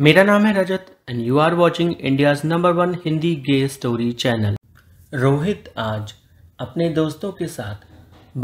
मेरा नाम है Rajat and you are watching India's number one Hindi gay story channel Rohit आज अपने दोस्तों के साथ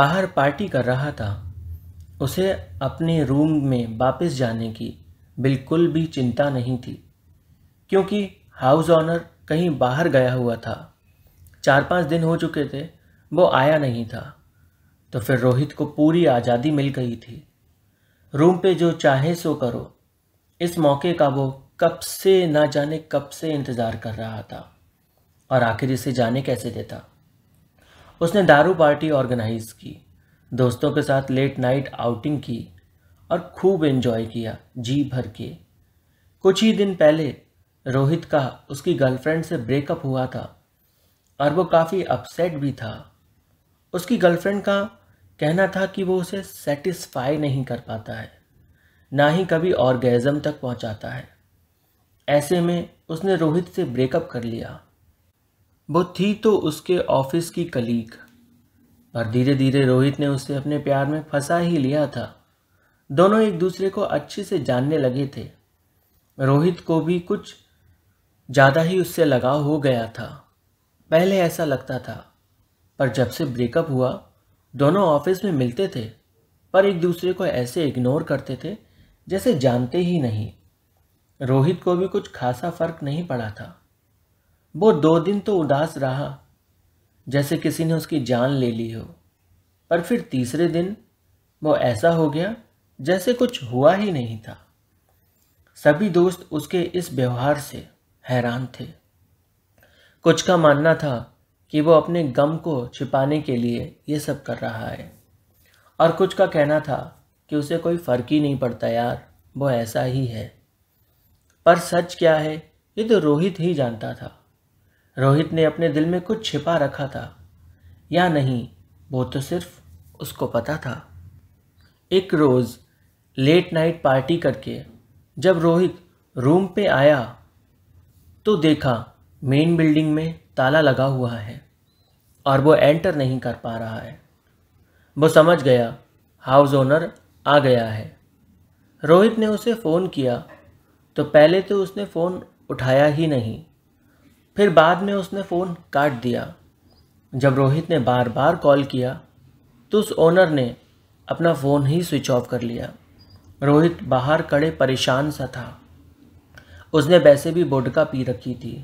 बाहर पार्टी कर रहा था उसे अपने रूम में वापस जाने की बिल्कुल भी चिंता नहीं थी क्योंकि हाउस ऑनर कहीं बाहर गया हुआ था चार पाँच दिन हो चुके थे वो आया नहीं था तो फिर रोहित को पूरी आज़ादी मिल गई थी रूम पे जो चाहे सो करो इस मौके का वो कब से ना जाने कब से इंतज़ार कर रहा था और आखिर इसे जाने कैसे देता उसने दारू पार्टी ऑर्गेनाइज की दोस्तों के साथ लेट नाइट आउटिंग की और खूब एंजॉय किया जी भर के कुछ ही दिन पहले रोहित का उसकी गर्लफ्रेंड से ब्रेकअप हुआ था और वो काफ़ी अपसेट भी था उसकी गर्लफ्रेंड का कहना था कि वो उसे सेटिस्फाई नहीं कर पाता है ना ही कभी ऑर्गेज़म तक पहुंचाता है ऐसे में उसने रोहित से ब्रेकअप कर लिया वो थी तो उसके ऑफिस की कलीग पर धीरे धीरे रोहित ने उसे अपने प्यार में फंसा ही लिया था दोनों एक दूसरे को अच्छे से जानने लगे थे रोहित को भी कुछ ज़्यादा ही उससे लगाव हो गया था पहले ऐसा लगता था पर जब से ब्रेकअप हुआ दोनों ऑफिस में मिलते थे पर एक दूसरे को ऐसे इग्नोर करते थे जैसे जानते ही नहीं रोहित को भी कुछ खासा फर्क नहीं पड़ा था वो दो दिन तो उदास रहा जैसे किसी ने उसकी जान ले ली हो पर फिर तीसरे दिन वो ऐसा हो गया जैसे कुछ हुआ ही नहीं था सभी दोस्त उसके इस व्यवहार से हैरान थे कुछ का मानना था कि वो अपने गम को छिपाने के लिए ये सब कर रहा है और कुछ का कहना था कि उसे कोई फ़र्क ही नहीं पड़ता यार वो ऐसा ही है पर सच क्या है ये तो रोहित ही जानता था रोहित ने अपने दिल में कुछ छिपा रखा था या नहीं वो तो सिर्फ उसको पता था एक रोज़ लेट नाइट पार्टी करके जब रोहित रूम पे आया तो देखा मेन बिल्डिंग में ताला लगा हुआ है और वो एंटर नहीं कर पा रहा है वो समझ गया हाउस ओनर आ गया है रोहित ने उसे फ़ोन किया तो पहले तो उसने फ़ोन उठाया ही नहीं फिर बाद में उसने फ़ोन काट दिया जब रोहित ने बार बार कॉल किया तो उस ओनर ने अपना फ़ोन ही स्विच ऑफ कर लिया रोहित बाहर कड़े परेशान सा था उसने वैसे भी बोडका पी रखी थी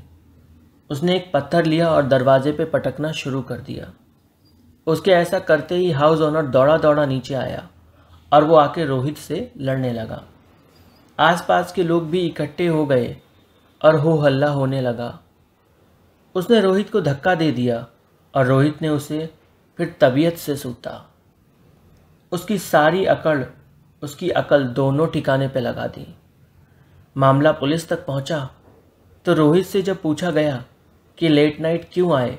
उसने एक पत्थर लिया और दरवाजे पे पटकना शुरू कर दिया उसके ऐसा करते ही हाउस ओनर दौड़ा दौड़ा नीचे आया और वो आके रोहित से लड़ने लगा आसपास के लोग भी इकट्ठे हो गए और हो हल्ला होने लगा उसने रोहित को धक्का दे दिया और रोहित ने उसे फिर तबीयत से सूता उसकी सारी अकड़ उसकी अकल दोनों ठिकाने पर लगा दी मामला पुलिस तक पहुंचा तो रोहित से जब पूछा गया कि लेट नाइट क्यों आए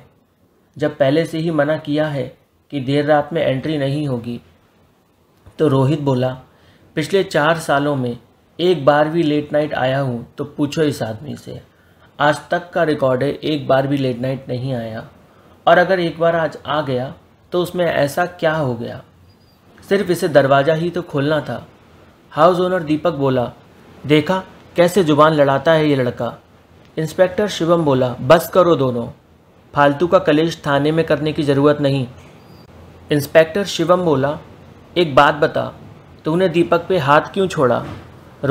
जब पहले से ही मना किया है कि देर रात में एंट्री नहीं होगी तो रोहित बोला पिछले चार सालों में एक बार भी लेट नाइट आया हूँ तो पूछो इस आदमी से आज तक का रिकॉर्ड है एक बार भी लेट नाइट नहीं आया और अगर एक बार आज आ गया तो उसमें ऐसा क्या हो गया सिर्फ इसे दरवाज़ा ही तो खोलना था हाउस ओनर दीपक बोला देखा कैसे जुबान लड़ाता है ये लड़का इंस्पेक्टर शिवम बोला बस करो दोनों फालतू का कलेश थाने में करने की ज़रूरत नहीं इंस्पेक्टर शिवम बोला एक बात बता तूने दीपक पे हाथ क्यों छोड़ा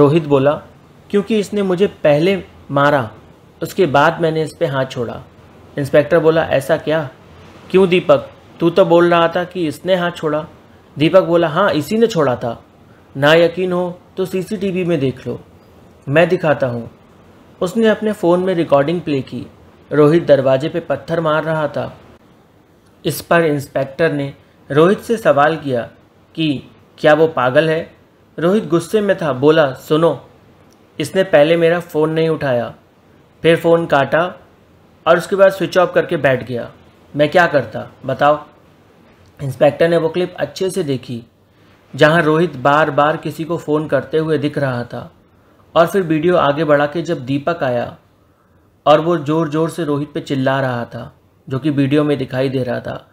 रोहित बोला क्योंकि इसने मुझे पहले मारा उसके बाद मैंने इस पर हाथ छोड़ा इंस्पेक्टर बोला ऐसा क्या क्यों दीपक तू तो बोल रहा था कि इसने हाथ छोड़ा दीपक बोला हाँ इसी ने छोड़ा था ना यकीन हो तो सीसीटीवी में देख लो मैं दिखाता हूँ उसने अपने फ़ोन में रिकॉर्डिंग प्ले की रोहित दरवाजे पे पत्थर मार रहा था इस पर इंस्पेक्टर ने रोहित से सवाल किया कि क्या वो पागल है रोहित गुस्से में था बोला सुनो इसने पहले मेरा फ़ोन नहीं उठाया फिर फ़ोन काटा और उसके बाद स्विच ऑफ करके बैठ गया मैं क्या करता बताओ इंस्पेक्टर ने वो क्लिप अच्छे से देखी जहां रोहित बार बार किसी को फ़ोन करते हुए दिख रहा था और फिर वीडियो आगे बढ़ा के जब दीपक आया और वो ज़ोर ज़ोर से रोहित पे चिल्ला रहा था जो कि वीडियो में दिखाई दे रहा था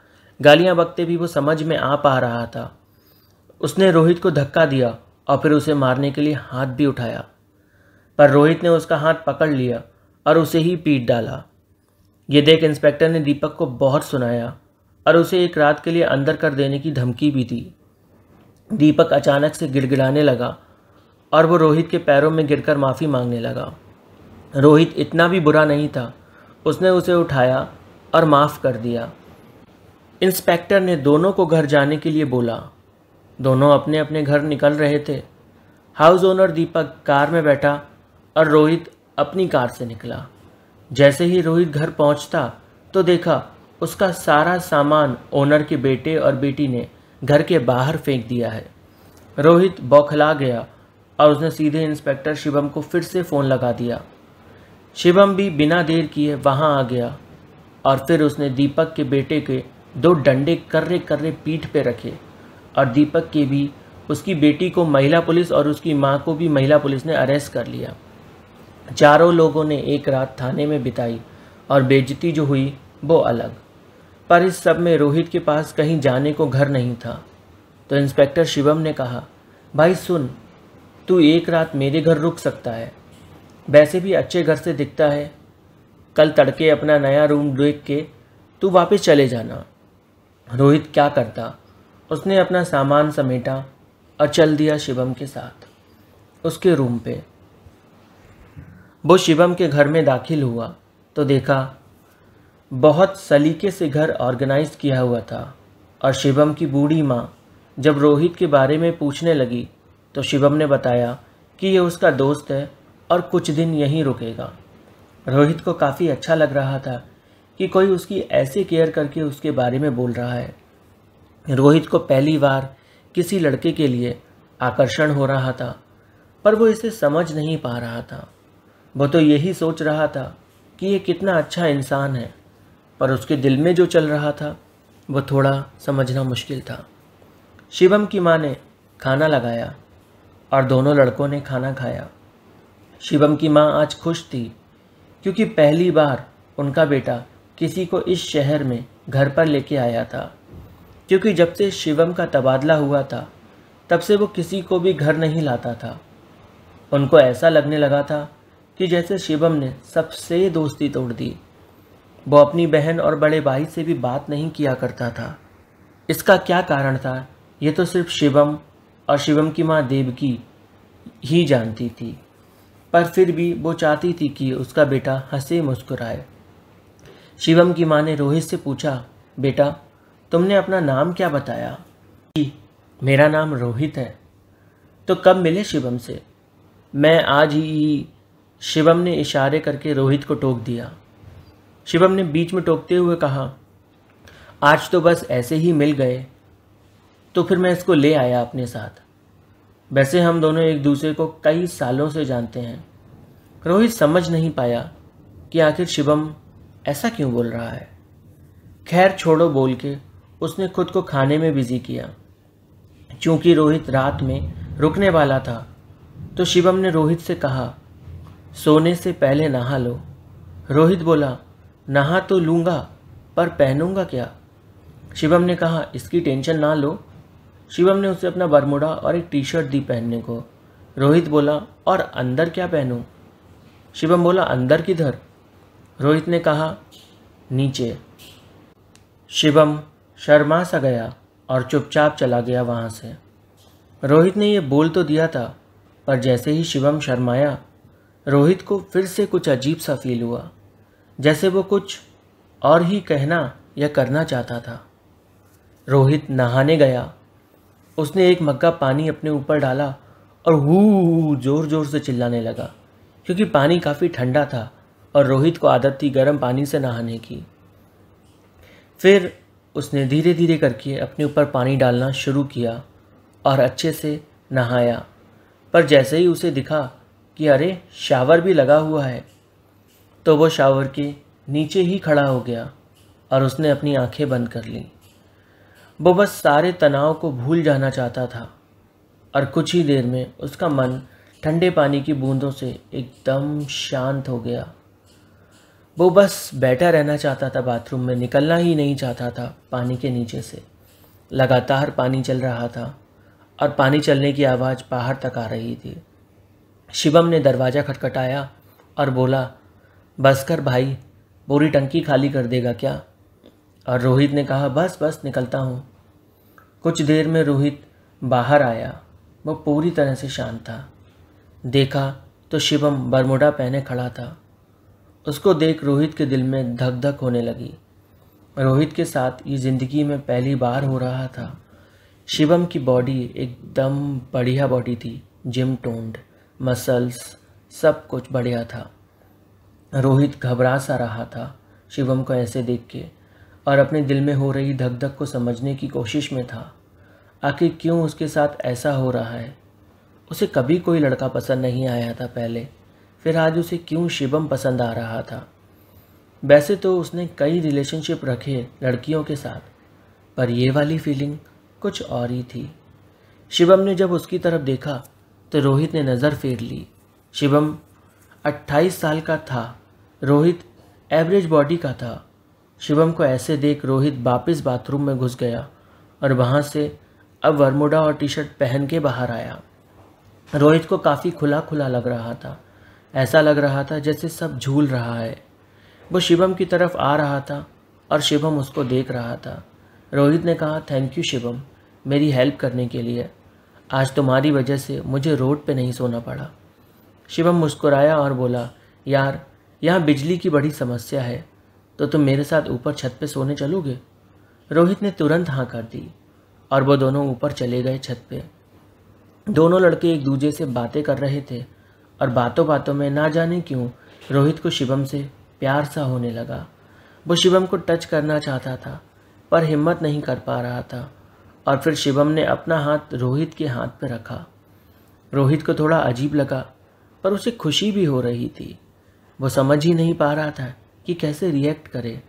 गालियां बकते भी वो समझ में आ पा रहा था उसने रोहित को धक्का दिया और फिर उसे मारने के लिए हाथ भी उठाया पर रोहित ने उसका हाथ पकड़ लिया और उसे ही पीट डाला ये देख इंस्पेक्टर ने दीपक को बहुत सुनाया और उसे एक रात के लिए अंदर कर देने की धमकी भी दी दीपक अचानक से गिड़गिड़ाने लगा और वो रोहित के पैरों में गिरकर माफ़ी मांगने लगा रोहित इतना भी बुरा नहीं था उसने उसे उठाया और माफ़ कर दिया इंस्पेक्टर ने दोनों को घर जाने के लिए बोला दोनों अपने अपने घर निकल रहे थे हाउस ओनर दीपक कार में बैठा और रोहित अपनी कार से निकला जैसे ही रोहित घर पहुंचता तो देखा उसका सारा सामान ओनर के बेटे और बेटी ने घर के बाहर फेंक दिया है रोहित बौखला गया और उसने सीधे इंस्पेक्टर शिवम को फिर से फ़ोन लगा दिया शिवम भी बिना देर किए वहाँ आ गया और फिर उसने दीपक के बेटे के दो डंडे कर्रे कर्रे पीठ पे रखे और दीपक की भी उसकी बेटी को महिला पुलिस और उसकी मां को भी महिला पुलिस ने अरेस्ट कर लिया चारों लोगों ने एक रात थाने में बिताई और बेजती जो हुई वो अलग पर इस सब में रोहित के पास कहीं जाने को घर नहीं था तो इंस्पेक्टर शिवम ने कहा भाई सुन तू एक रात मेरे घर रुक सकता है वैसे भी अच्छे घर से दिखता है कल तड़के अपना नया रूम देख के तू वापस चले जाना रोहित क्या करता उसने अपना सामान समेटा और चल दिया शिवम के साथ उसके रूम पे वो शिवम के घर में दाखिल हुआ तो देखा बहुत सलीके से घर ऑर्गेनाइज किया हुआ था और शिवम की बूढ़ी माँ जब रोहित के बारे में पूछने लगी तो शिवम ने बताया कि ये उसका दोस्त है और कुछ दिन यहीं रुकेगा रोहित को काफ़ी अच्छा लग रहा था कि कोई उसकी ऐसे केयर करके उसके बारे में बोल रहा है रोहित को पहली बार किसी लड़के के लिए आकर्षण हो रहा था पर वो इसे समझ नहीं पा रहा था वो तो यही सोच रहा था कि ये कितना अच्छा इंसान है पर उसके दिल में जो चल रहा था वो थोड़ा समझना मुश्किल था शिवम की माँ ने खाना लगाया और दोनों लड़कों ने खाना खाया शिवम की माँ आज खुश थी क्योंकि पहली बार उनका बेटा किसी को इस शहर में घर पर लेके आया था क्योंकि जब से शिवम का तबादला हुआ था तब से वो किसी को भी घर नहीं लाता था उनको ऐसा लगने लगा था कि जैसे शिवम ने सबसे दोस्ती तोड़ दी वो अपनी बहन और बड़े भाई से भी बात नहीं किया करता था इसका क्या कारण था ये तो सिर्फ शिवम और शिवम की माँ देवकी ही जानती थी पर फिर भी वो चाहती थी कि उसका बेटा हंसे मुस्कुराए शिवम की माँ ने रोहित से पूछा बेटा तुमने अपना नाम क्या बताया कि मेरा नाम रोहित है तो कब मिले शिवम से मैं आज ही शिवम ने इशारे करके रोहित को टोक दिया शिवम ने बीच में टोकते हुए कहा आज तो बस ऐसे ही मिल गए तो फिर मैं इसको ले आया अपने साथ वैसे हम दोनों एक दूसरे को कई सालों से जानते हैं रोहित समझ नहीं पाया कि आखिर शिवम ऐसा क्यों बोल रहा है खैर छोड़ो बोल के उसने खुद को खाने में बिजी किया क्योंकि रोहित रात में रुकने वाला था तो शिवम ने रोहित से कहा सोने से पहले नहा लो रोहित बोला नहा तो लूँगा पर पहनूंगा क्या शिवम ने कहा इसकी टेंशन ना लो शिवम ने उसे अपना बरमुडा और एक टी शर्ट दी पहनने को रोहित बोला और अंदर क्या पहनूं? शिवम बोला अंदर किधर रोहित ने कहा नीचे शिवम शर्मा सा गया और चुपचाप चला गया वहाँ से रोहित ने ये बोल तो दिया था पर जैसे ही शिवम शर्माया रोहित को फिर से कुछ अजीब सा फील हुआ जैसे वो कुछ और ही कहना या करना चाहता था रोहित नहाने गया उसने एक मग्गा पानी अपने ऊपर डाला और हु जोर जोर से चिल्लाने लगा क्योंकि पानी काफ़ी ठंडा था और रोहित को आदत थी गर्म पानी से नहाने की फिर उसने धीरे धीरे करके अपने ऊपर पानी डालना शुरू किया और अच्छे से नहाया पर जैसे ही उसे दिखा कि अरे शावर भी लगा हुआ है तो वो शावर के नीचे ही खड़ा हो गया और उसने अपनी आंखें बंद कर ली वो बस सारे तनाव को भूल जाना चाहता था और कुछ ही देर में उसका मन ठंडे पानी की बूंदों से एकदम शांत हो गया वो बस बैठा रहना चाहता था बाथरूम में निकलना ही नहीं चाहता था पानी के नीचे से लगातार पानी चल रहा था और पानी चलने की आवाज़ बाहर तक आ रही थी शिवम ने दरवाज़ा खटखटाया और बोला बस कर भाई पूरी टंकी खाली कर देगा क्या और रोहित ने कहा बस बस निकलता हूँ कुछ देर में रोहित बाहर आया वो पूरी तरह से शांत था देखा तो शिवम बरमुडा पहने खड़ा था उसको देख रोहित के दिल में धक धक होने लगी रोहित के साथ ये ज़िंदगी में पहली बार हो रहा था शिवम की बॉडी एकदम बढ़िया बॉडी थी जिम टोन्ड मसल्स सब कुछ बढ़िया था रोहित घबरा सा रहा था शिवम को ऐसे देख के और अपने दिल में हो रही धक धक को समझने की कोशिश में था आखिर क्यों उसके साथ ऐसा हो रहा है उसे कभी कोई लड़का पसंद नहीं आया था पहले फिर आज उसे क्यों शिवम पसंद आ रहा था वैसे तो उसने कई रिलेशनशिप रखे लड़कियों के साथ पर ये वाली फीलिंग कुछ और ही थी शिवम ने जब उसकी तरफ देखा तो रोहित ने नज़र फेर ली शिवम 28 साल का था रोहित एवरेज बॉडी का था शिवम को ऐसे देख रोहित वापस बाथरूम में घुस गया और वहाँ से अब वर्मोडा और टी शर्ट पहन के बाहर आया रोहित को काफ़ी खुला खुला लग रहा था ऐसा लग रहा था जैसे सब झूल रहा है वो शिवम की तरफ आ रहा था और शिवम उसको देख रहा था रोहित ने कहा थैंक यू शिवम मेरी हेल्प करने के लिए आज तुम्हारी वजह से मुझे रोड पे नहीं सोना पड़ा शिवम मुस्कुराया और बोला यार यहाँ बिजली की बड़ी समस्या है तो तुम मेरे साथ ऊपर छत पे सोने चलोगे रोहित ने तुरंत हाँ कर दी और वो दोनों ऊपर चले गए छत पे दोनों लड़के एक दूसरे से बातें कर रहे थे और बातों बातों में ना जाने क्यों रोहित को शिवम से प्यार सा होने लगा वो शिवम को टच करना चाहता था पर हिम्मत नहीं कर पा रहा था और फिर शिवम ने अपना हाथ रोहित के हाथ पर रखा रोहित को थोड़ा अजीब लगा पर उसे खुशी भी हो रही थी वो समझ ही नहीं पा रहा था कि कैसे रिएक्ट करे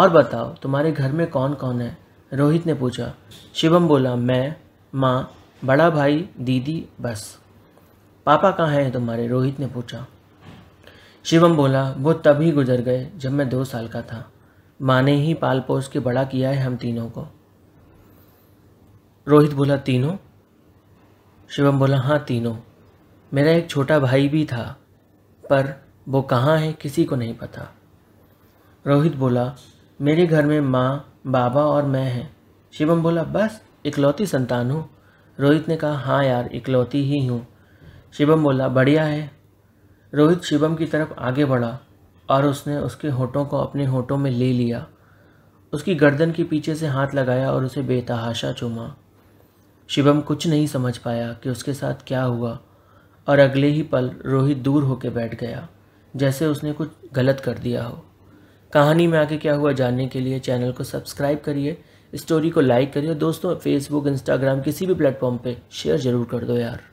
और बताओ तुम्हारे घर में कौन कौन है रोहित ने पूछा शिवम बोला मैं माँ बड़ा भाई दीदी बस पापा कहाँ हैं तुम्हारे रोहित ने पूछा शिवम बोला वो तभी गुजर गए जब मैं दो साल का था माँ ने ही पाल पोस के बड़ा किया है हम तीनों को रोहित बोला तीनों शिवम बोला हाँ तीनों मेरा एक छोटा भाई भी था पर वो कहाँ है किसी को नहीं पता रोहित बोला मेरे घर में माँ बाबा और मैं हैं शिवम बोला बस इकलौती संतान हूँ रोहित ने कहा हाँ यार इकलौती ही हूँ शिवम बोला बढ़िया है रोहित शिवम की तरफ आगे बढ़ा और उसने उसके होठों को अपने होठों में ले लिया उसकी गर्दन के पीछे से हाथ लगाया और उसे बेतहाशा चूमा शिवम कुछ नहीं समझ पाया कि उसके साथ क्या हुआ और अगले ही पल रोहित दूर होकर बैठ गया जैसे उसने कुछ गलत कर दिया हो कहानी में आगे क्या हुआ जानने के लिए चैनल को सब्सक्राइब करिए स्टोरी को लाइक करिए दोस्तों फेसबुक इंस्टाग्राम किसी भी प्लेटफॉर्म पे शेयर ज़रूर कर दो यार